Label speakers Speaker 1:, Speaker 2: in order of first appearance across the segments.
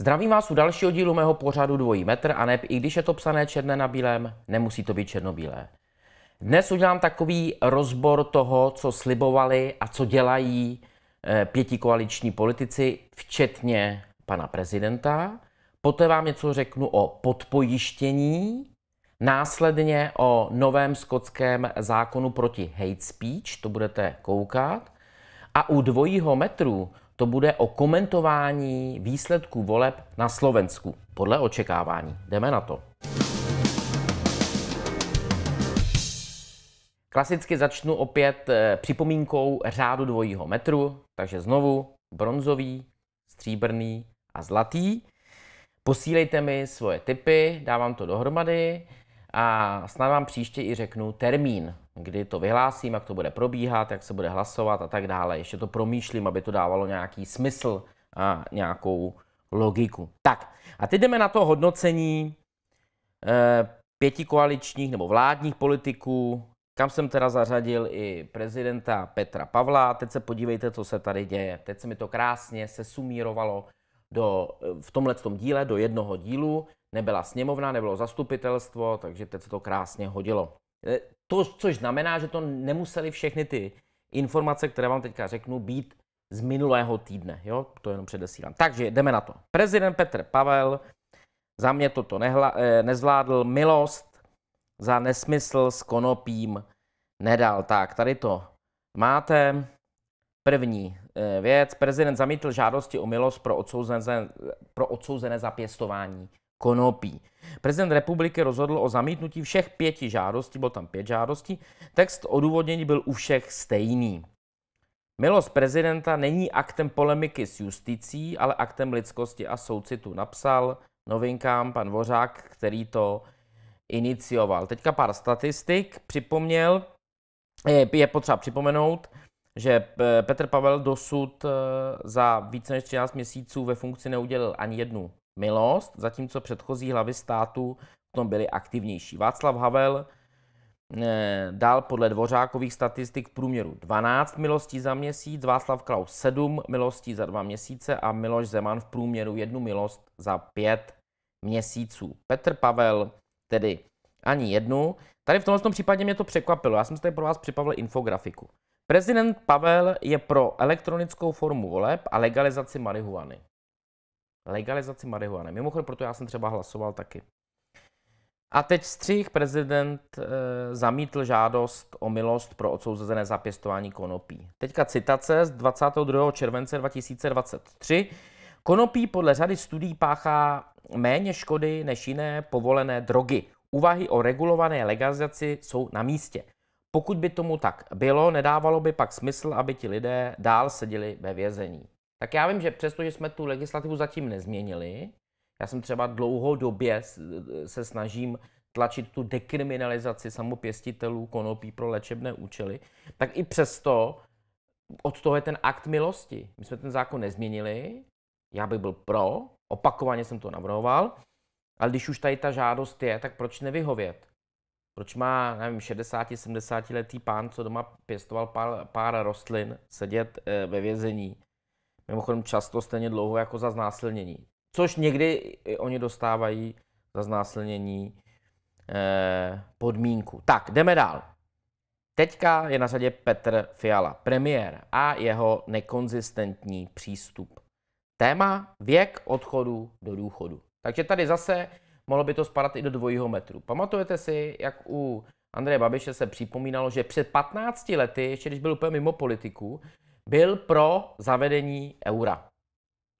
Speaker 1: Zdravím vás u dalšího dílu mého pořadu Dvojí metr a neb, i když je to psané černé na bílém, nemusí to být černobílé. Dnes udělám takový rozbor toho, co slibovali a co dělají Eh, koaliční politici, včetně pana prezidenta. Poté vám něco řeknu o podpojištění, následně o novém skotském zákonu proti hate speech, to budete koukat. A u dvojího metru to bude o komentování výsledků voleb na Slovensku podle očekávání. Jdeme na to. Klasicky začnu opět eh, připomínkou řádu dvojího metru. Takže znovu bronzový, stříbrný a zlatý. Posílejte mi svoje tipy, dávám to dohromady a snad vám příště i řeknu termín, kdy to vyhlásím, jak to bude probíhat, jak se bude hlasovat a tak dále. Ještě to promýšlím, aby to dávalo nějaký smysl a nějakou logiku. Tak a teď jdeme na to hodnocení e, pětikoaličních nebo vládních politiků kam jsem teda zařadil i prezidenta Petra Pavla. Teď se podívejte, co se tady děje. Teď se mi to krásně sesumírovalo do, v tomhle díle do jednoho dílu. Nebyla sněmovna, nebylo zastupitelstvo, takže teď se to krásně hodilo. E, to, což znamená, že to nemuseli všechny ty informace, které vám teďka řeknu, být z minulého týdne. Jo? To jenom předesílám. Takže jdeme na to. Prezident Petr Pavel za mě toto nehla, e, nezvládl milost, za nesmysl s konopím nedal. Tak, tady to máte. První eh, věc. Prezident zamítl žádosti o milost pro odsouzené, pro odsouzené za pěstování konopí. Prezident republiky rozhodl o zamítnutí všech pěti žádostí, bylo tam pět žádostí. Text odůvodnění byl u všech stejný. Milost prezidenta není aktem polemiky s justicí, ale aktem lidskosti a soucitu, napsal novinkám pan Vořák, který to inicioval. Teďka pár statistik připomněl, je potřeba připomenout, že Petr Pavel dosud eh, za více než 13 měsíců ve funkci neudělil ani jednu milost, zatímco předchozí hlavy státu v tom byly aktivnější. Václav Havel eh, dal podle dvořákových statistik v průměru 12 milostí za měsíc, Václav Klaus 7 milostí za dva měsíce a Miloš Zeman v průměru jednu milost za pět měsíců. Petr Pavel tedy ani jednu. Tady v tomto případě mě to překvapilo. Já jsem si tady pro vás připravil infografiku. Prezident Pavel je pro elektronickou formu voleb a legalizaci marihuany. Legalizaci marihuany. Mimochodem, proto já jsem třeba hlasoval taky. A teď střih prezident e, zamítl žádost o milost pro odsouzené zapěstování konopí. Teďka citace z 22. července 2023. Konopí podle řady studií páchá méně škody než jiné povolené drogy. Úvahy o regulované legalizaci jsou na místě. Pokud by tomu tak bylo, nedávalo by pak smysl, aby ti lidé dál seděli ve vězení. Tak já vím, že přesto, že jsme tu legislativu zatím nezměnili, já jsem třeba dlouhodobě se snažím tlačit tu dekriminalizaci samopěstitelů konopí pro léčebné účely, tak i přesto od toho je ten akt milosti. My jsme ten zákon nezměnili, já bych byl pro, opakovaně jsem to navrhoval, ale když už tady ta žádost je, tak proč nevyhovět? Proč má, nevím, 60-70 letý pán, co doma pěstoval pár, pár rostlin, sedět e, ve vězení? Mimochodem často stejně dlouho jako za znásilnění. Což někdy i oni dostávají za znásilnění e, podmínku. Tak, jdeme dál. Teďka je na řadě Petr Fiala, premiér a jeho nekonzistentní přístup Téma věk odchodu do důchodu. Takže tady zase mohlo by to spadat i do dvojího metru. Pamatujete si, jak u Andreje Babiše se připomínalo, že před 15 lety, ještě když byl úplně mimo politiku, byl pro zavedení eura.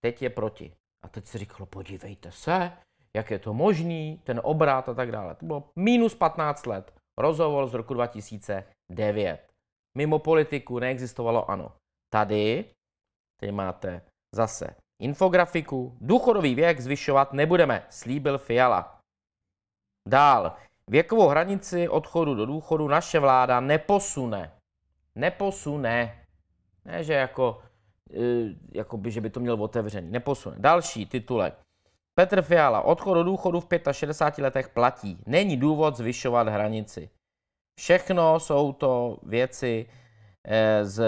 Speaker 1: Teď je proti. A teď se říkalo, podívejte se, jak je to možný, ten obrat a tak dále. To bylo minus 15 let. Rozhovor z roku 2009. Mimo politiku neexistovalo ano. Tady, tady máte zase infografiku, důchodový věk zvyšovat nebudeme, slíbil Fiala. Dál, věkovou hranici odchodu do důchodu naše vláda neposune. Neposune. Ne, že jako, e, jako by, že by to měl otevřený. Neposune. Další titulek. Petr Fiala, odchod do důchodu v 65 letech platí. Není důvod zvyšovat hranici. Všechno jsou to věci, Eh, z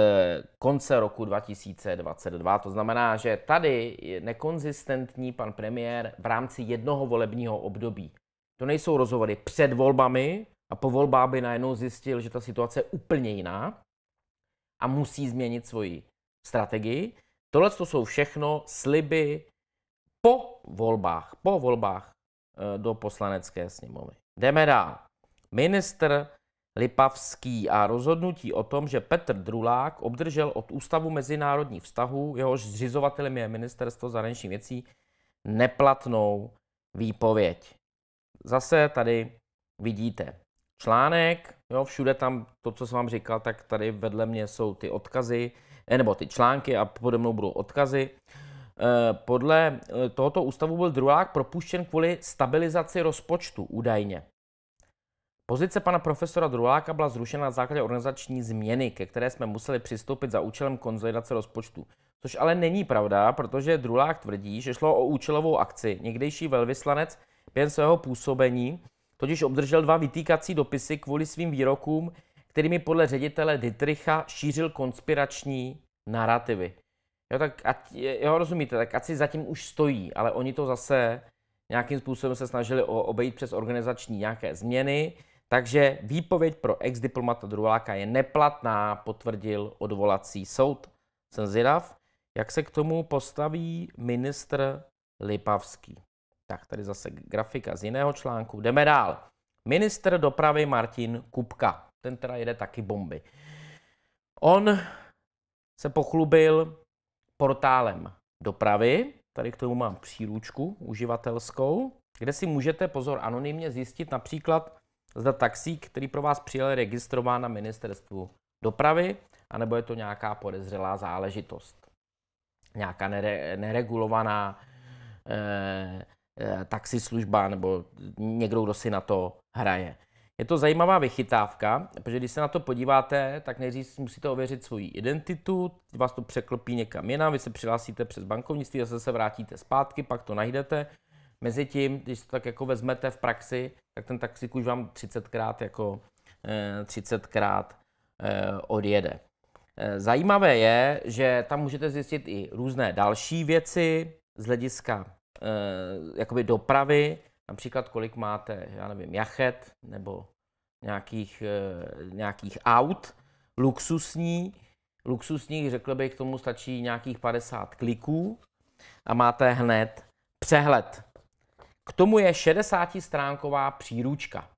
Speaker 1: konce roku 2022. To znamená, že tady je nekonzistentní pan premiér v rámci jednoho volebního období. To nejsou rozhovory před volbami a po volbách by najednou zjistil, že ta situace je úplně jiná a musí změnit svoji strategii. Tohle to jsou všechno sliby po volbách, po volbách eh, do poslanecké sněmovny. Jdeme dál. Ministr Lipavský a rozhodnutí o tom, že Petr Drulák obdržel od Ústavu mezinárodních vztahů, jehož zřizovatelem je Ministerstvo zahraničních věcí, neplatnou výpověď. Zase tady vidíte článek, jo, všude tam to, co jsem vám říkal, tak tady vedle mě jsou ty odkazy, eh, nebo ty články a pode mnou budou odkazy. Eh, podle eh, tohoto ústavu byl Drulák propuštěn kvůli stabilizaci rozpočtu údajně. Pozice pana profesora Druláka byla zrušena na základě organizační změny, ke které jsme museli přistoupit za účelem konzolidace rozpočtu. Což ale není pravda, protože Drulák tvrdí, že šlo o účelovou akci. Někdejší velvyslanec během svého působení totiž obdržel dva vytýkací dopisy kvůli svým výrokům, kterými podle ředitele Dietricha šířil konspirační narrativy. Jo, tak ať, jo, rozumíte, tak ať si zatím už stojí, ale oni to zase nějakým způsobem se snažili obejít přes organizační nějaké změny, takže výpověď pro ex-diplomata Druláka je neplatná, potvrdil odvolací soud. Jsem zvědav, jak se k tomu postaví ministr Lipavský. Tak tady zase grafika z jiného článku. Jdeme dál. Ministr dopravy Martin Kupka. Ten teda jede taky bomby. On se pochlubil portálem dopravy. Tady k tomu mám příručku uživatelskou, kde si můžete, pozor, anonymně zjistit například, Zda taxík, který pro vás přijel, je registrován na ministerstvu dopravy, anebo je to nějaká podezřelá záležitost. Nějaká nere- neregulovaná e, e, taxislužba nebo někdo, kdo si na to hraje. Je to zajímavá vychytávka, protože když se na to podíváte, tak nejdřív musíte ověřit svoji identitu, vás to překlopí někam jinam, vy se přihlásíte přes bankovnictví, zase se vrátíte zpátky, pak to najdete, Mezitím, když to tak jako vezmete v praxi, tak ten taxík už vám 30krát jako 30krát eh, eh, odjede. Eh, zajímavé je, že tam můžete zjistit i různé další věci z hlediska jakoby dopravy, například kolik máte, já nevím, jachet nebo nějakých, nějakých aut luxusní. Luxusních, řekl bych, k tomu stačí nějakých 50 kliků a máte hned přehled k tomu je 60-stránková příručka.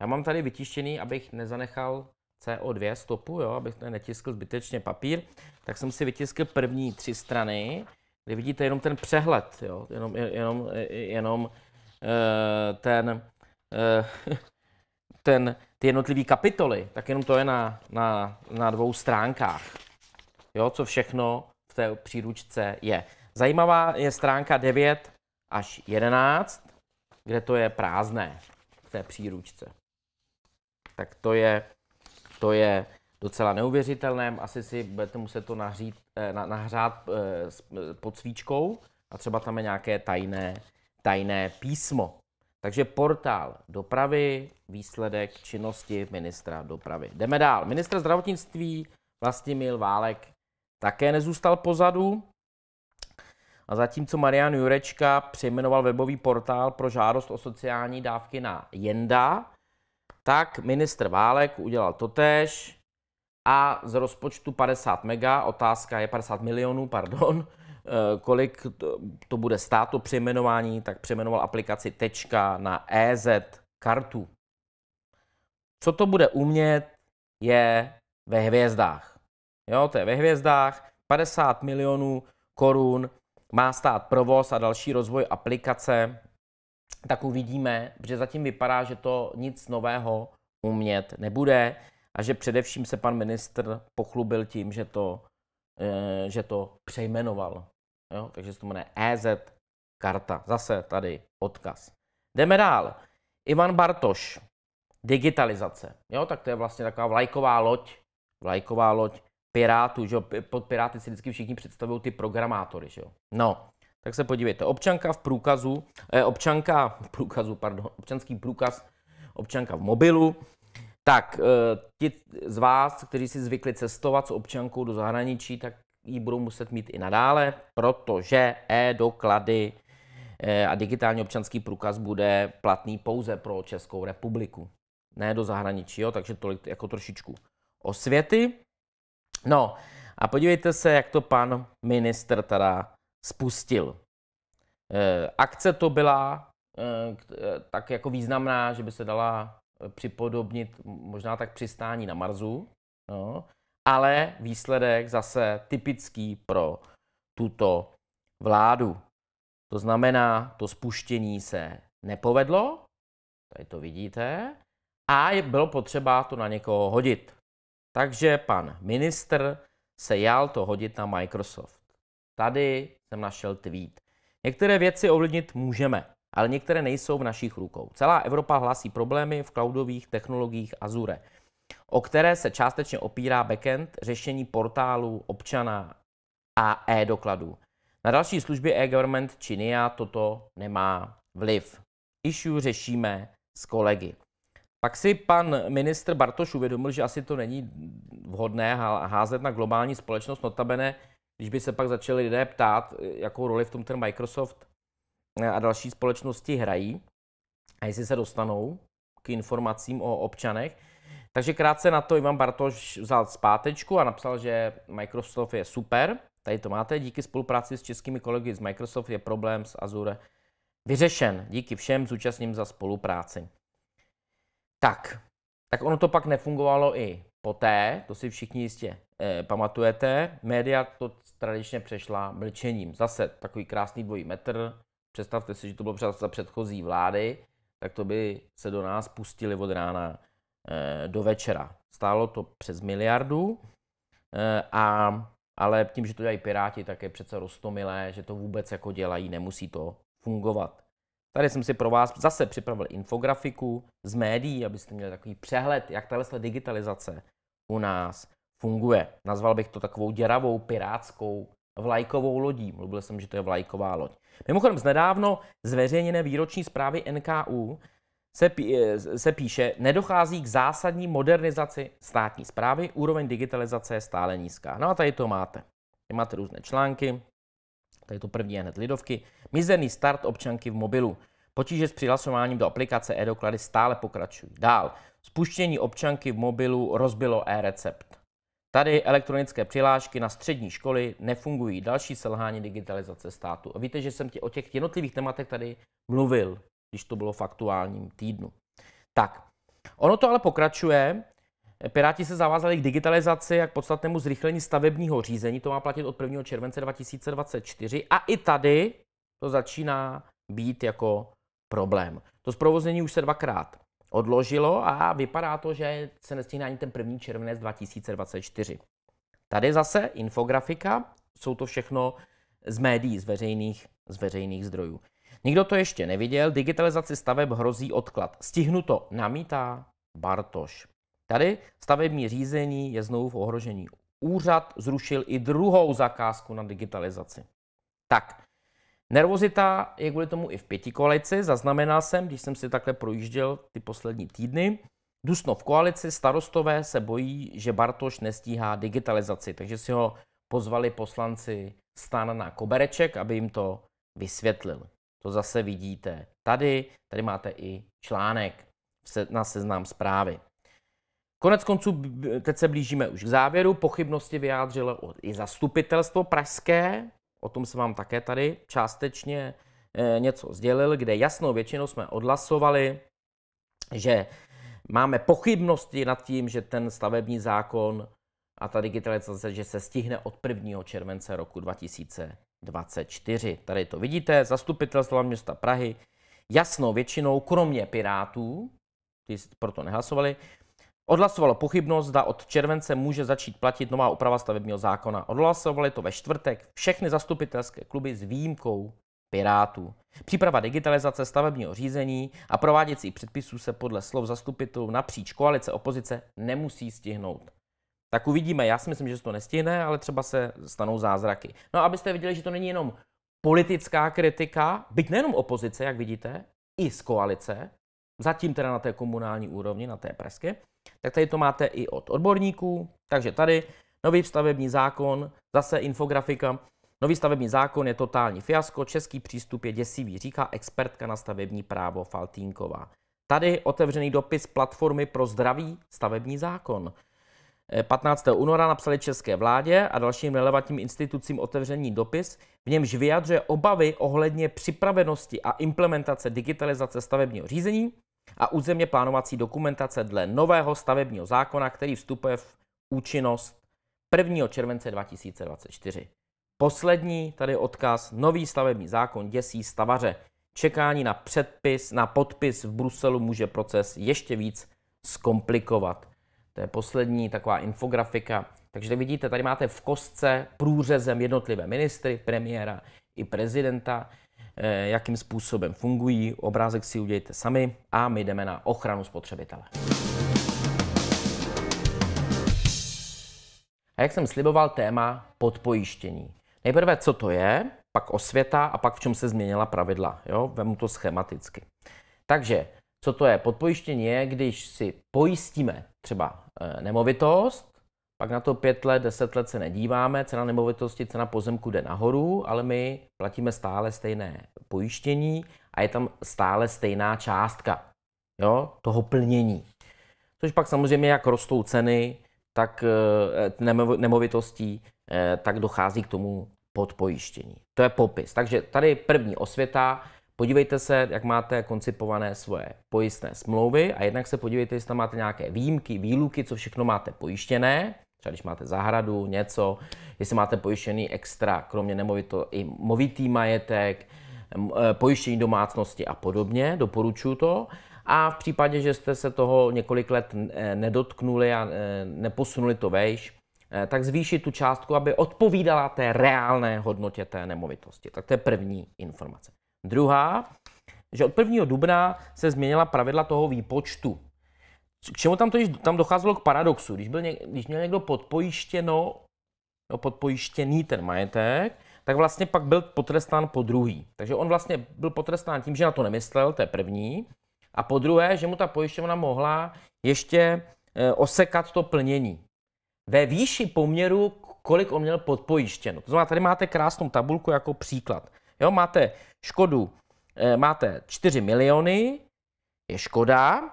Speaker 1: Já mám tady vytištěný, abych nezanechal CO2 stopu, jo, abych netiskl zbytečně papír, tak jsem si vytiskl první tři strany, kde vidíte jenom ten přehled, jo, jenom, jenom, jenom uh, ten, uh, ten, ty jednotlivé kapitoly, tak jenom to je na, na, na dvou stránkách, jo, co všechno v té příručce je. Zajímavá je stránka 9 až 11, kde to je prázdné v té příručce. Tak to je, to je docela neuvěřitelné. Asi si budete muset to nahřít, eh, na, nahřát eh, eh, pod svíčkou a třeba tam je nějaké tajné, tajné písmo. Takže portál dopravy, výsledek činnosti ministra dopravy. Jdeme dál. Ministr zdravotnictví Vlastimil Válek také nezůstal pozadu. A zatímco Marian Jurečka přejmenoval webový portál pro žádost o sociální dávky na Jenda, tak ministr Válek udělal totéž a z rozpočtu 50 mega, otázka je 50 milionů, pardon, eh, kolik to bude stát to přejmenování, tak přejmenoval aplikaci tečka na EZ kartu. Co to bude umět, je ve hvězdách. Jo, to je ve hvězdách. 50 milionů korun má stát provoz a další rozvoj aplikace, tak uvidíme, že zatím vypadá, že to nic nového umět nebude a že především se pan ministr pochlubil tím, že to, eh, že to přejmenoval. Jo? Takže se to jmenuje EZ karta. Zase tady odkaz. Jdeme dál. Ivan Bartoš. Digitalizace. Jo, tak to je vlastně taková vlajková loď, vlajková loď Pirátů, že jo? Pod Piráty si vždycky všichni představují ty programátory, že jo? No, tak se podívejte. Občanka v průkazu, eh, občanka v průkazu, pardon, občanský průkaz, občanka v mobilu. Tak, eh, ti z vás, kteří si zvykli cestovat s občankou do zahraničí, tak ji budou muset mít i nadále, protože e-doklady eh, a digitální občanský průkaz bude platný pouze pro Českou republiku, ne do zahraničí, jo? takže tolik jako trošičku osvěty. No a podívejte se, jak to pan minister teda spustil. E, akce to byla e, tak jako významná, že by se dala připodobnit možná tak přistání na Marsu, no, ale výsledek zase typický pro tuto vládu. To znamená, to spuštění se nepovedlo, tady to vidíte, a bylo potřeba to na někoho hodit. Takže pan ministr se jál to hodit na Microsoft. Tady jsem našel tweet. Některé věci ovlivnit můžeme, ale některé nejsou v našich rukou. Celá Evropa hlásí problémy v cloudových technologiích Azure, o které se částečně opírá backend, řešení portálu, občana a e dokladu Na další služby e-government či NIA toto nemá vliv. Issue řešíme s kolegy. Pak si pan ministr Bartoš uvědomil, že asi to není vhodné házet na globální společnost, notabene, když by se pak začali lidé ptát, jakou roli v tom ten Microsoft eh, a další společnosti hrají a jestli se dostanou k informacím o občanech. Takže krátce na to Ivan Bartoš vzal zpátečku a napsal, že Microsoft je super. Tady to máte. Díky spolupráci s českými kolegy z Microsoft je problém s Azure vyřešen. Díky všem zúčastním za spolupráci. Tak, tak ono to pak nefungovalo i poté, to si všichni jistě eh, pamatujete. Média to tradičně přešla mlčením. Zase takový krásný dvojí metr. Představte si, že to bylo před, za předchozí vlády, tak to by se do nás pustili od rána eh, do večera. Stálo to přes miliardu, eh, a, ale tím, že to dělají Piráti, tak je přece rostomilé, že to vůbec jako dělají, nemusí to fungovat. Tady jsem si pro vás zase připravil infografiku z médií, abyste měli takový přehled, jak tahle digitalizace u nás funguje. Nazval bych to takovou děravou pirátskou vlajkovou lodí. Mluvil jsem, že to je vlajková loď. Mimochodem, z nedávno zveřejněné výroční zprávy NKU se, pí, eh, se píše, nedochází k zásadní modernizaci státní zprávy, úroveň digitalizace je stále nízká. No a tady to máte. Tady máte různé články, Tady to první je hned Lidovky. Mizerný start občanky v mobilu. Potíže s přihlasováním do aplikace e-doklady stále pokračují. Dál. Spuštění občanky v mobilu rozbilo e-recept. Tady elektronické přihlášky na střední školy nefungují. Další selhání digitalizace státu. A víte, že jsem tě o těch jednotlivých tématech tady mluvil, když to bylo v aktuálním týdnu. Tak, ono to ale pokračuje. Piráti se zavázali k digitalizaci a k podstatnému zrychlení stavebního řízení. To má platit od 1. července 2024. A i tady to začíná být jako problém. To zprovoznění už se dvakrát odložilo a vypadá to, že se nestihne ani ten 1. červenec 2024. Tady zase infografika, jsou to všechno z médií, z veřejných, z veřejných zdrojů. Nikdo to ještě neviděl, digitalizaci staveb hrozí odklad. Stihnu to, namítá Bartoš. Tady stavební řízení je znovu v ohrožení. Úřad zrušil i druhou zakázku na digitalizaci. Tak, nervozita je kvůli tomu i v pěti koalici. Zaznamenal jsem, když jsem si takhle projížděl ty poslední týdny. Dusno v koalici, starostové se bojí, že Bartoš nestíhá digitalizaci, takže si ho pozvali poslanci stan na kobereček, aby jim to vysvětlil. To zase vidíte tady, tady máte i článek na seznam zprávy. Konec konců, teď se blížíme už k závěru, pochybnosti vyjádřilo i zastupitelstvo pražské, o tom jsem vám také tady částečně eh, něco sdělil, kde jasnou většinou jsme odhlasovali, že máme pochybnosti nad tím, že ten stavební zákon a ta digitalizace, že se stihne od 1. července roku 2024. Tady to vidíte, zastupitelstvo města Prahy jasnou většinou, kromě Pirátů, ty proto nehlasovali, Odhlasovalo pochybnost, zda od července může začít platit nová úprava stavebního zákona. Odhlasovali to ve čtvrtek všechny zastupitelské kluby s výjimkou Pirátů. Příprava digitalizace stavebního řízení a prováděcí předpisů se podle slov zastupitelů napříč koalice opozice nemusí stihnout. Tak uvidíme, já si myslím, že se to nestihne, ale třeba se stanou zázraky. No a abyste viděli, že to není jenom politická kritika, byť nejenom opozice, jak vidíte, i z koalice, zatím teda na té komunální úrovni, na té pražské, tak tady to máte i od odborníků. Takže tady nový stavební zákon, zase infografika. Nový stavební zákon je totální fiasko, český přístup je děsivý, říká expertka na stavební právo Faltínková. Tady otevřený dopis platformy pro zdravý stavební zákon. Eh, 15. února napsali české vládě a dalším relevantním institucím otevřený dopis, v němž vyjadřuje obavy ohledně připravenosti a implementace digitalizace stavebního řízení a územně plánovací dokumentace dle nového stavebního zákona, který vstupuje v účinnost 1. července 2024. Poslední, tady odkaz, nový stavební zákon děsí stavaře. Čekání na předpis, na podpis v Bruselu může proces ještě víc zkomplikovat. To je poslední taková infografika. Takže vidíte, tady máte v kostce průřezem jednotlivé ministry, premiéra i prezidenta. Eh, jakým způsobem fungují. Obrázek si udějte sami a my jdeme na ochranu spotřebitele. A jak jsem sliboval, téma podpojištění. Nejprve, co to je, pak osvěta a pak v čem se změnila pravidla. Jo? Vemu to schematicky. Takže, co to je? Podpojištění je, když si pojistíme třeba eh, nemovitost, pak na to pět let, deset let se nedíváme, cena nemovitosti, cena pozemku jde nahoru, ale my platíme stále stejné pojištění a je tam stále stejná částka jo, toho plnění. Což pak samozřejmě, jak rostou ceny, tak eh, nemovitostí, eh, tak dochází k tomu podpojištění. To je popis. Takže tady první osvěta, podívejte se, jak máte koncipované svoje pojistné smlouvy a jednak se podívejte, jestli tam máte nějaké výjimky, výluky, co všechno máte pojištěné třeba když máte zahradu, něco, jestli máte pojištěný extra, kromě nemovito, i movitý majetek, eh, pojištění domácnosti a podobně, doporučuji to. A v případě, že jste se toho několik let eh, nedotknuli a eh, neposunuli to vejš, tak zvýšit tu částku, aby odpovídala té reálné hodnotě té nemovitosti. Tak to je první informace. Druhá, že od 1. dubna se změnila pravidla toho výpočtu. K čemu tam to tam docházelo k paradoxu? Když, byl něk, když měl někdo podpojištěno, no, podpojištěný ten majetek, tak vlastně pak byl potrestán po druhý. Takže on vlastně byl potrestán tím, že na to nemyslel, to je první. A po druhé, že mu ta pojišťovna mohla ještě eh, osekat to plnění. Ve výši poměru, kolik on měl podpojištěno. To znamená, tady máte krásnou tabulku jako příklad. Jo, máte škodu, eh, máte 4 miliony, je škoda,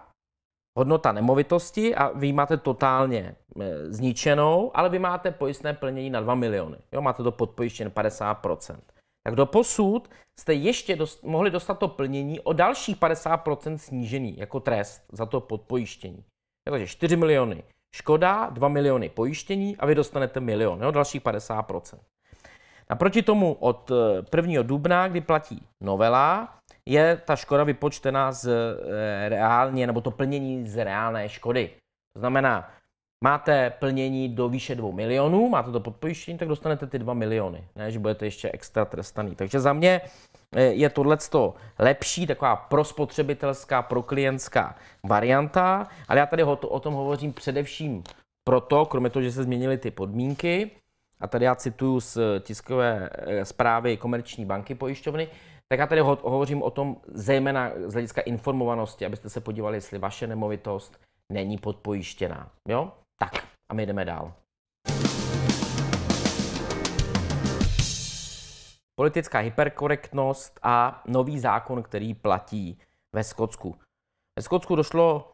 Speaker 1: hodnota nemovitosti a vy ji máte totálně eh, zničenou, ale vy máte pojistné plnění na 2 miliony. Jo, máte to podpojištěn 50%. Tak do posud jste ještě dost, mohli dostat to plnění o dalších 50% snížený jako trest za to podpojištění. Takže 4 miliony škoda, 2 miliony pojištění a vy dostanete milion, jo, dalších 50%. Naproti tomu od 1. Eh, dubna, kdy platí novela, je ta škoda vypočtená z e, reálně, nebo to plnění z reálné škody. To znamená, máte plnění do výše 2 milionů, máte to podpojištění, tak dostanete ty 2 miliony, ne, že budete ještě extra trestaný. Takže za mě e, je tohle lepší, taková prospotřebitelská, proklientská varianta, ale já tady ho, to, o tom hovořím především proto, kromě toho, že se změnily ty podmínky, a tady já cituju z tiskové e, zprávy Komerční banky pojišťovny, tak já tady ho, hovořím o tom zejména z hlediska informovanosti, abyste se podívali, jestli vaše nemovitost není podpojištěná. Jo? Tak a my jdeme dál. Politická hyperkorektnost a nový zákon, který platí ve Skotsku. Ve Skotsku došlo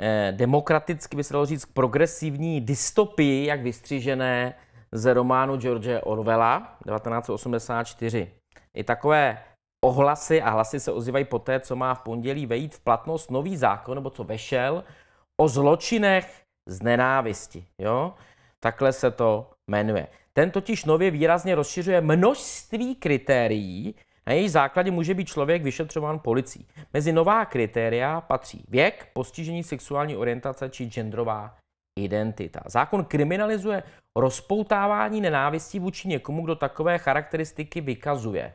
Speaker 1: eh, demokraticky, by se dalo říct, k progresivní dystopii, jak vystřižené z románu George Orwella 1984. I takové Ohlasy a hlasy se ozývají po té, co má v pondělí vejít v platnost nový zákon, nebo co vešel, o zločinech z nenávisti. Jo? Takhle se to jmenuje. Ten totiž nově výrazně rozšiřuje množství kritérií, na jejich základě může být člověk vyšetřován policií. Mezi nová kritéria patří věk, postižení sexuální orientace či genderová identita. Zákon kriminalizuje rozpoutávání nenávistí vůči někomu, kdo takové charakteristiky vykazuje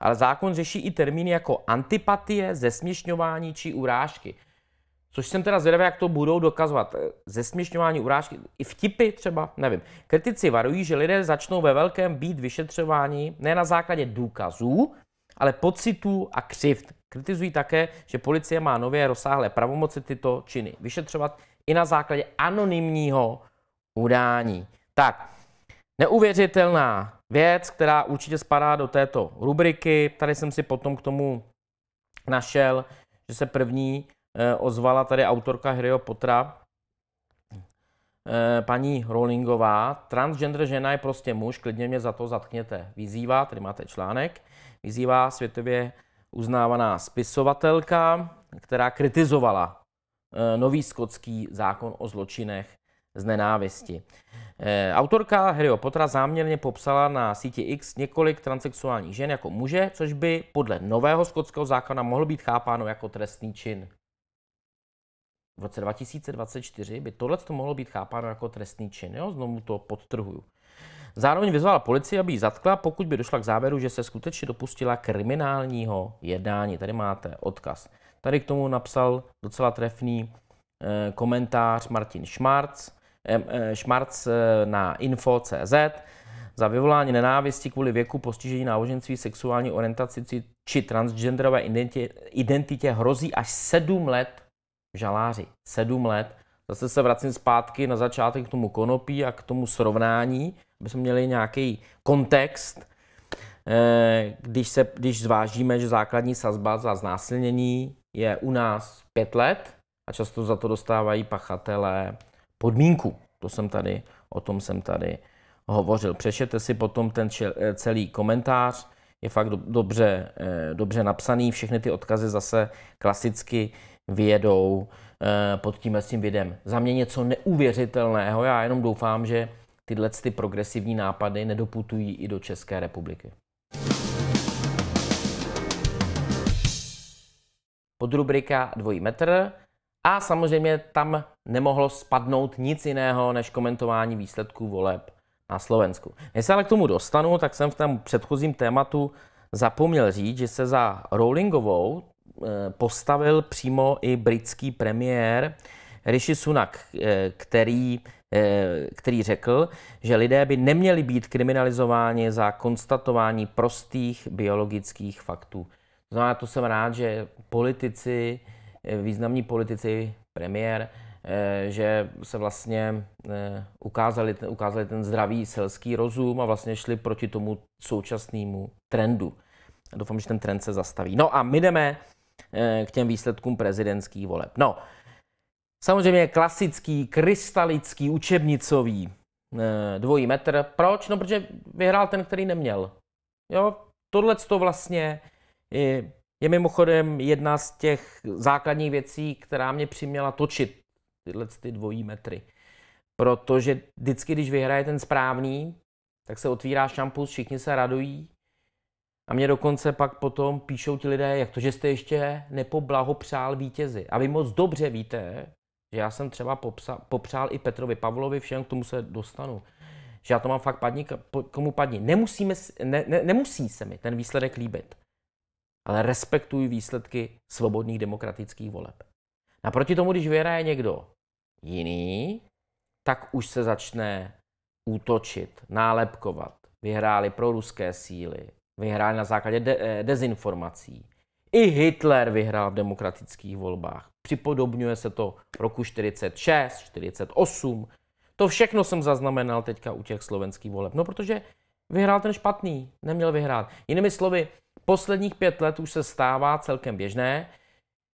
Speaker 1: ale zákon řeší i termíny jako antipatie, zesměšňování či urážky. Což jsem teda zvědavý, jak to budou dokazovat. Zesměšňování, urážky, i vtipy třeba, nevím. Kritici varují, že lidé začnou ve velkém být vyšetřování ne na základě důkazů, ale pocitů a křivt. Kritizují také, že policie má nově rozsáhlé pravomoci tyto činy vyšetřovat i na základě anonymního udání. Tak, neuvěřitelná věc, která určitě spadá do této rubriky. Tady jsem si potom k tomu našel, že se první eh, ozvala tady autorka Harryho potra, eh, paní Rowlingová. Transgender žena je prostě muž, klidně mě za to zatkněte. Vyzývá, tady máte článek, vyzývá světově uznávaná spisovatelka, která kritizovala eh, nový skotský zákon o zločinech z nenávisti. Eh, autorka Harryho Pottera záměrně popsala na síti X několik transexuálních žen jako muže, což by podle nového skotského zákona mohlo být chápáno jako trestný čin. V roce 2024 by tohle mohlo být chápáno jako trestný čin. Jo? Znovu to podtrhuju. Zároveň vyzvala policii, aby ji zatkla, pokud by došla k závěru, že se skutečně dopustila kriminálního jednání. Tady máte odkaz. Tady k tomu napsal docela trefný eh, komentář Martin Šmarc, Šmarc eh, eh, na info.cz za vyvolání nenávisti kvůli věku, postižení náboženství, sexuální orientaci či transgenderové identitě, identitě hrozí až sedm let žaláři. Sedm let. Zase se vracím zpátky na začátek k tomu konopí a k tomu srovnání, aby jsme měli nějaký kontext, eh, když, se, když zvážíme, že základní sazba za znásilnění je u nás pět let a často za to dostávají pachatelé podmínku. To jsem tady, o tom jsem tady hovořil. Přešete si potom ten eh, celý komentář, je fakt dobře, eh, dobře napsaný. Všechny ty odkazy zase klasicky vyjedou eh, pod tím tím videem. Za mě něco neuvěřitelného. Já jenom doufám, že tyhle ty progresivní nápady nedoputují i do České republiky. Podrubrika dvojí metr a samozřejmě tam nemohlo spadnout nic jiného než komentování výsledků voleb na Slovensku. Než se ale k tomu dostanu, tak jsem v tom předchozím tématu zapomněl říct, že se za Rowlingovou eh, postavil přímo i britský premiér Rishi Sunak, eh, který, eh, který řekl, že lidé by neměli být kriminalizováni za konstatování prostých biologických faktů. znamená, to jsem rád, že politici významní politici, premiér, eh, že se vlastně eh, ukázali, ukázali ten zdravý selský rozum a vlastně šli proti tomu současnému trendu. Doufám, že ten trend se zastaví. No a my jdeme eh, k těm výsledkům prezidentských voleb. No, samozřejmě klasický, krystalický, učebnicový dvojí metr. Proč? No, protože vyhrál ten, který neměl. Jo, tohle to vlastně je mimochodem jedna z těch základních věcí, která mě přiměla točit tyhle ty dvojí metry. Protože vždycky, když vyhraje ten správný, tak se otvírá šampus, všichni se radují. A mě dokonce pak potom píšou ti lidé, jak to, že jste ještě nepoblahopřál vítězi. A vy moc dobře víte, že já jsem třeba popsa, popřál i Petrovi Pavlovi, všem k tomu se dostanu. Že já to mám fakt padni, komu padni. Nemusíme, ne, ne, nemusí se mi ten výsledek líbit ale respektují výsledky svobodných demokratických voleb. Naproti tomu, když vyhraje někdo jiný, tak už se začne útočit, nálepkovat. Vyhráli pro ruské síly, vyhráli na základě de- eh, dezinformací. I Hitler vyhrál v demokratických volbách. Připodobňuje se to roku 46, 48. To všechno jsem zaznamenal teďka u těch slovenských voleb. No protože vyhrál ten špatný, neměl vyhrát. Jinými slovy, posledních pět let už se stává celkem běžné,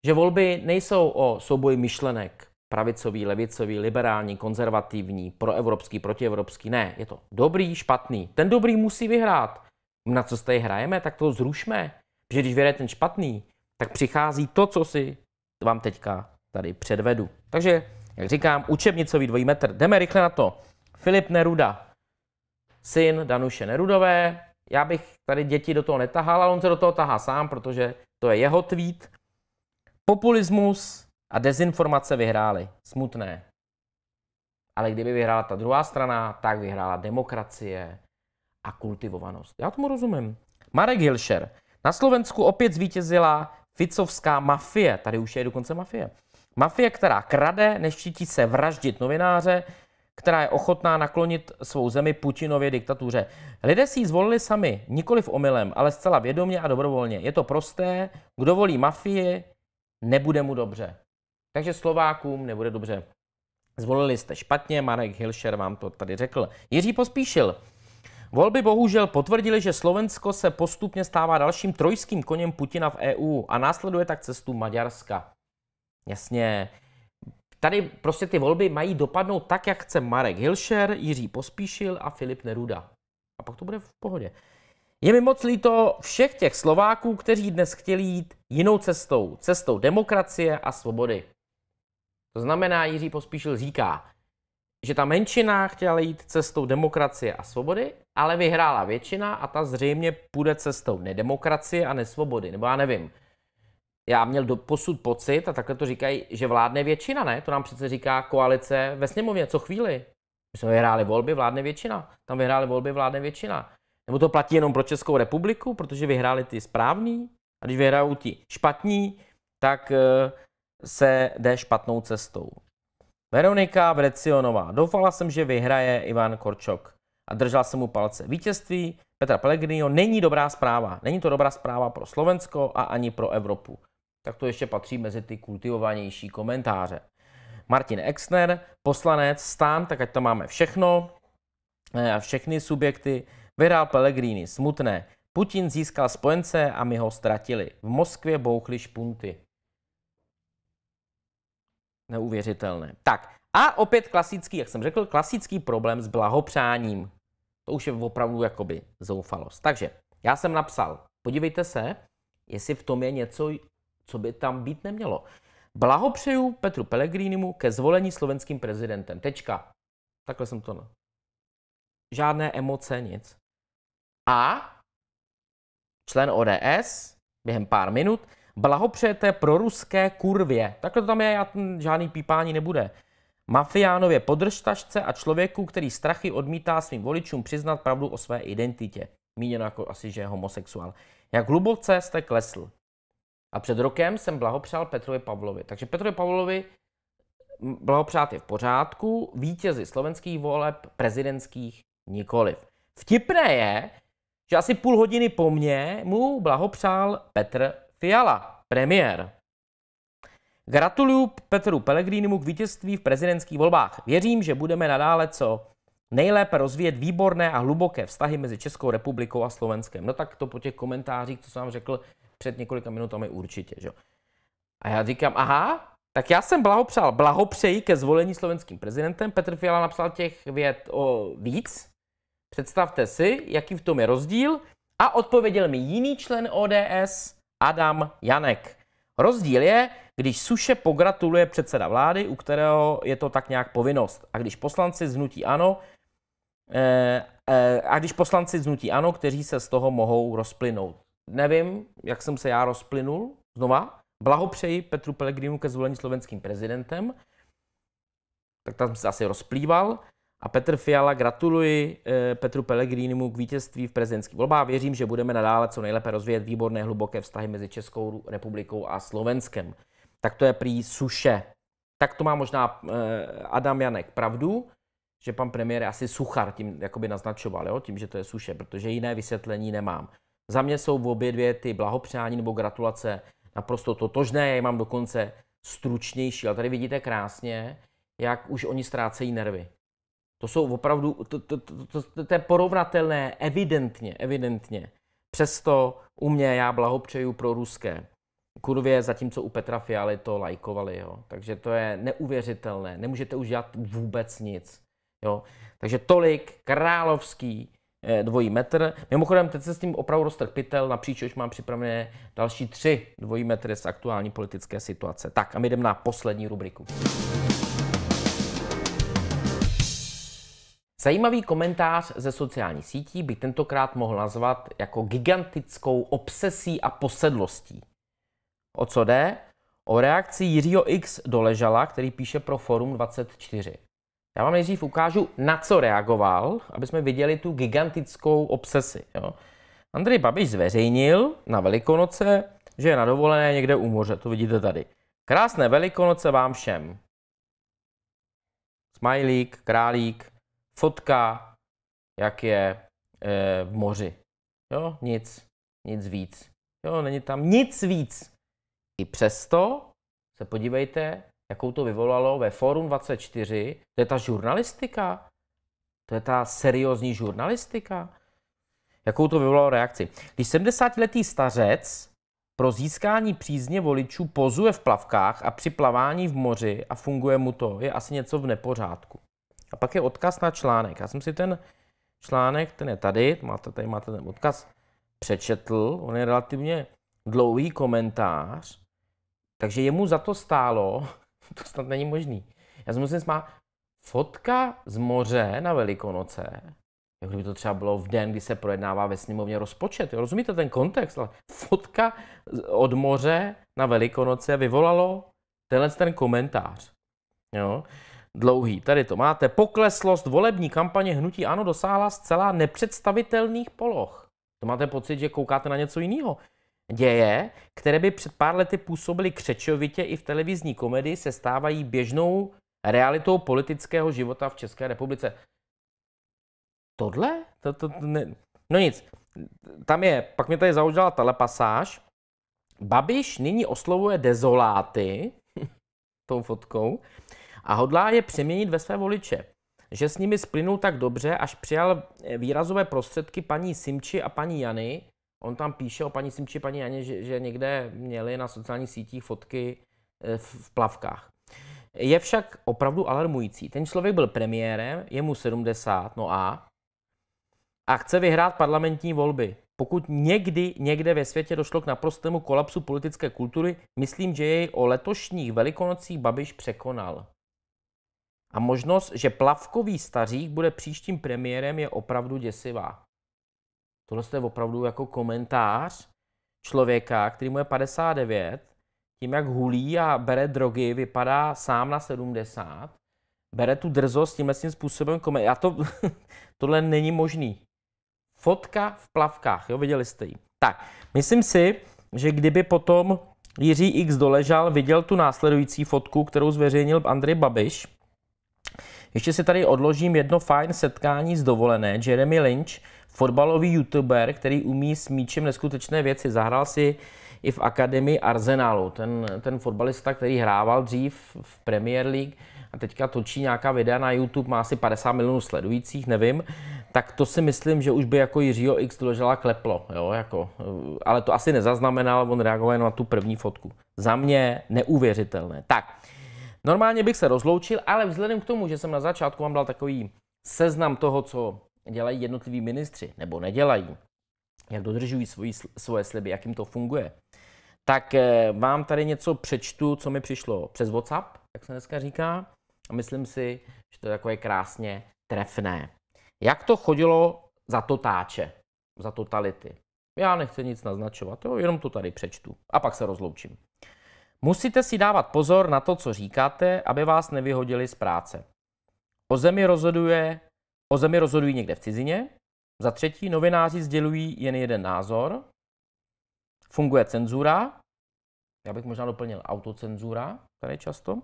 Speaker 1: že volby nejsou o souboji myšlenek, pravicový, levicový, liberální, konzervativní, proevropský, protievropský. Ne, je to dobrý, špatný. Ten dobrý musí vyhrát. Na co se tady hrajeme, tak to zrušme. Protože když vyhraje ten špatný, tak přichází to, co si vám teďka tady předvedu. Takže, jak říkám, učebnicový dvojí metr. Jdeme rychle na to. Filip Neruda, syn Danuše Nerudové, já bych tady děti do toho netahal, ale on se do toho tahá sám, protože to je jeho tweet. Populismus a dezinformace vyhrály. Smutné. Ale kdyby vyhrála ta druhá strana, tak vyhrála demokracie a kultivovanost. Já tomu rozumím. Marek Hilšer. Na Slovensku opět zvítězila Ficovská mafie. Tady už je dokonce mafie. Mafie, která krade, neštítí se vraždit novináře, která je ochotná naklonit svou zemi Putinově diktatuře. Lidé si ji zvolili sami, nikoli v omylem, ale zcela vědomě a dobrovolně. Je to prosté, kdo volí mafii, nebude mu dobře. Takže Slovákům nebude dobře. Zvolili jste špatně, Marek Hilšer vám to tady řekl. Jiří pospíšil. Volby bohužel potvrdily, že Slovensko se postupně stává dalším trojským koněm Putina v EU a následuje tak cestu Maďarska. Jasně, Tady prostě ty volby mají dopadnout tak, jak chce Marek Hilšer, Jiří Pospíšil a Filip Neruda. A pak to bude v pohodě. Je mi moc líto všech těch Slováků, kteří dnes chtěli jít jinou cestou, cestou demokracie a svobody. To znamená, Jiří Pospíšil říká, že ta menšina chtěla jít cestou demokracie a svobody, ale vyhrála většina a ta zřejmě půjde cestou nedemokracie a nesvobody, nebo já nevím já měl do posud pocit, a takhle to říkají, že vládne většina, ne? To nám přece říká koalice ve sněmovně, co chvíli. My jsme vyhráli volby, vládne většina. Tam vyhráli volby, vládne většina. Nebo to platí jenom pro Českou republiku, protože vyhráli ty správní, a když vyhrajou ti špatní, tak eh, se jde špatnou cestou. Veronika Vrecionová. Doufala jsem, že vyhraje Ivan Korčok a držela jsem mu palce. Vítězství Petra Pellegriniho není dobrá zpráva. Není to dobrá zpráva pro Slovensko a ani pro Evropu tak to ještě patří mezi ty kultivovanější komentáře. Martin Exner, poslanec, stán, tak ať to máme všechno, eh, všechny subjekty. vyhrál Pellegrini, smutné. Putin získal spojence a my ho ztratili. V Moskvě bouchly špunty. Neuvěřitelné. Tak, a opět klasický, jak jsem řekl, klasický problém s blahopřáním. To už je opravdu jakoby zoufalost. Takže já jsem napsal, podívejte se, jestli v tom je něco co by tam být nemělo. Blahopřeju Petru Pellegrinimu ke zvolení slovenským prezidentem. Tečka. Takhle jsem to. na. Žádné emoce, nic. A člen ODS během pár minut blahopřejete ruské kurvě. Takhle to tam je, já, žádný pípání nebude. Mafiánově podržtašce a člověku, který strachy odmítá svým voličům přiznat pravdu o své identitě. Míněno jako asi, že je homosexuál. Jak hluboce jste klesl. A před rokem jsem blahopřál Petrovi Pavlovi. Takže Petrovi Pavlovi blahopřát je v pořádku, vítězi slovenských voleb, prezidentských nikoliv. Vtipné je, že asi půl hodiny po mně mu blahopřál Petr Fiala, premiér. Gratuluju Petru Pelegrínimu k vítězství v prezidentských volbách. Věřím, že budeme nadále co nejlépe rozvíjet výborné a hluboké vztahy mezi Českou republikou a Slovenskem. No tak to po těch komentářích, co jsem vám řekl, před několika minutami určitě. Že? A já říkám, aha, tak já jsem blahopřál, blahopřeji ke zvolení slovenským prezidentem. Petr Fiala napsal těch věd o víc. Představte si, jaký v tom je rozdíl. A odpověděl mi jiný člen ODS, Adam Janek. Rozdíl je, když Suše pogratuluje předseda vlády, u kterého je to tak nějak povinnost. A když poslanci znutí ano, e, e, a když poslanci znutí ano, kteří se z toho mohou rozplynout. Nevím, jak jsem se já rozplynul. Znova, blahopřeji Petru Pelegrinu ke zvolení slovenským prezidentem. Tak tam se asi rozplýval. A Petr Fiala, gratuluji eh, Petru Pelegrínimu k vítězství v prezidentských volbách. Věřím, že budeme nadále co nejlépe rozvíjet výborné hluboké vztahy mezi Českou republikou a Slovenskem. Tak to je prý suše. Tak to má možná eh, Adam Janek pravdu, že pan premiér je asi suchar, tím jakoby naznačoval, jo? tím, že to je suše, protože jiné vysvětlení nemám. Za mě jsou v obě dvě ty blahopřání nebo gratulace naprosto totožné, já je mám dokonce stručnější. Ale tady vidíte krásně, jak už oni ztrácejí nervy. To jsou opravdu, to, to, to, to, to, to je porovnatelné, evidentně, evidentně. Přesto u mě já blahopřeju pro ruské. Kurvě, zatímco u Petra Fialy to lajkovali, jo. Takže to je neuvěřitelné. Nemůžete už dělat vůbec nic, jo. Takže tolik královský Eh, dvojí metr. Mimochodem, teď se s tím opravdu roztrpitel, napříč už mám připravené další tři dvojí metry z aktuální politické situace. Tak a my jdeme na poslední rubriku. Zajímavý komentář ze sociální sítí by tentokrát mohl nazvat jako gigantickou obsesí a posedlostí. O co jde? O reakci Jiřího X Doležala, který píše pro Forum 24. Já vám nejdřív ukážu, na co reagoval, aby jsme viděli tu gigantickou obsesi. Jo. Andrej Babiš zveřejnil na Velikonoce, že je na dovolené někde u moře. To vidíte tady. Krásné Velikonoce vám všem. Smajlík, králík, fotka, jak je e, v moři. Jo, nic, nic víc. Jo, není tam nic víc. I přesto se podívejte, jakou to vyvolalo ve Forum 24, to je ta žurnalistika, to je ta seriózní žurnalistika, jakou to vyvolalo reakci. Když 70-letý stařec pro získání přízně voličů pozuje v plavkách a při plavání v moři a funguje mu to, je asi něco v nepořádku. A pak je odkaz na článek. Já jsem si ten článek, ten je tady, máte, tady máte ten odkaz, přečetl. On je relativně dlouhý komentář, takže jemu za to stálo to snad není možný. Já se musím smát, fotka z moře na Velikonoce, jako kdyby to třeba bylo v den, kdy se projednává ve sněmovně rozpočet, jo? rozumíte ten kontext, ale fotka od moře na Velikonoce vyvolalo tenhle ten komentář. Jo? Dlouhý, tady to máte. Pokleslost volební kampaně hnutí ANO dosáhla zcela nepředstavitelných poloh. To máte pocit, že koukáte na něco jiného. Děje, které by před pár lety působily křečovitě i v televizní komedii, se stávají běžnou realitou politického života v České republice. Tohle? To, to, to ne. No nic. Tam je, pak mě tady zaužila telepasáž. Babiš nyní oslovuje dezoláty tou fotkou a hodlá je přeměnit ve své voliče. Že s nimi splynul tak dobře, až přijal výrazové prostředky paní Simči a paní Jany, On tam píše o paní Simči, paní Janě, že, že někde měli na sociálních sítích fotky eh, v plavkách. Je však opravdu alarmující. Ten člověk byl premiérem, je mu 70, no a, a chce vyhrát parlamentní volby. Pokud někdy někde ve světě došlo k naprostému kolapsu politické kultury, myslím, že jej o letošních velikonocích Babiš překonal. A možnost, že plavkový stařík bude příštím premiérem, je opravdu děsivá. Tohle je opravdu jako komentář člověka, který mu je 59, tím, jak hulí a bere drogy, vypadá sám na 70, bere tu drzost tímhle tím způsobem komentář. Já to, tohle není možný. Fotka v plavkách, jo, viděli jste ji. Tak, myslím si, že kdyby potom Jiří X doležal, viděl tu následující fotku, kterou zveřejnil Andrej Babiš, ještě si tady odložím jedno fajn setkání z dovolené. Jeremy Lynch, fotbalový youtuber, který umí s míčem neskutečné věci. Zahrál si i v akademii Arsenalu. Ten, ten fotbalista, který hrával dřív v Premier League a teďka točí nějaká videa na YouTube, má asi 50 milionů sledujících, nevím, tak to si myslím, že už by jako Jiřího X doložila kleplo, jo, jako, eh, ale to asi nezaznamenal, on reagoval na tu první fotku. Za mě neuvěřitelné. Tak, Normálně bych se rozloučil, ale vzhledem k tomu, že jsem na začátku vám dal takový seznam toho, co dělají jednotliví ministři nebo nedělají, jak dodržují svoji, svoje sliby, jak jim to funguje, tak eh, vám tady něco přečtu, co mi přišlo přes WhatsApp, jak se dneska říká, a myslím si, že to je takové krásně trefné. Jak to chodilo za totáče, za totality? Já nechci nic naznačovat, jo, jenom to tady přečtu a pak se rozloučím. Musíte si dávat pozor na to, co říkáte, aby vás nevyhodili z práce. O zemi, rozhoduje, o zemi rozhodují někde v cizině. Za třetí, novináři sdělují jen jeden názor. Funguje cenzura. Já bych možná doplnil autocenzura tady často.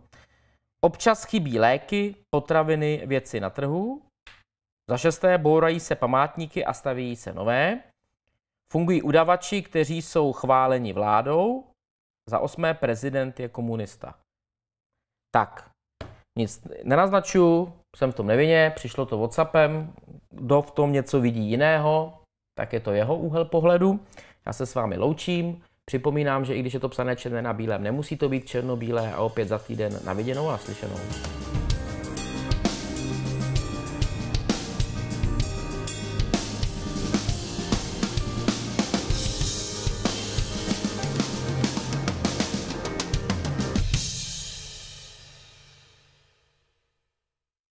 Speaker 1: Občas chybí léky, potraviny, věci na trhu. Za šesté, bourají se památníky a staví se nové. Fungují udavači, kteří jsou chváleni vládou, za osmé, prezident je komunista. Tak, nic nenaznačuju, jsem v tom nevině, přišlo to Whatsappem, kdo v tom něco vidí jiného, tak je to jeho úhel pohledu. Já se s vámi loučím, připomínám, že i když je to psané černé na bílém, nemusí to být černobílé a opět za týden na viděnou a slyšenou.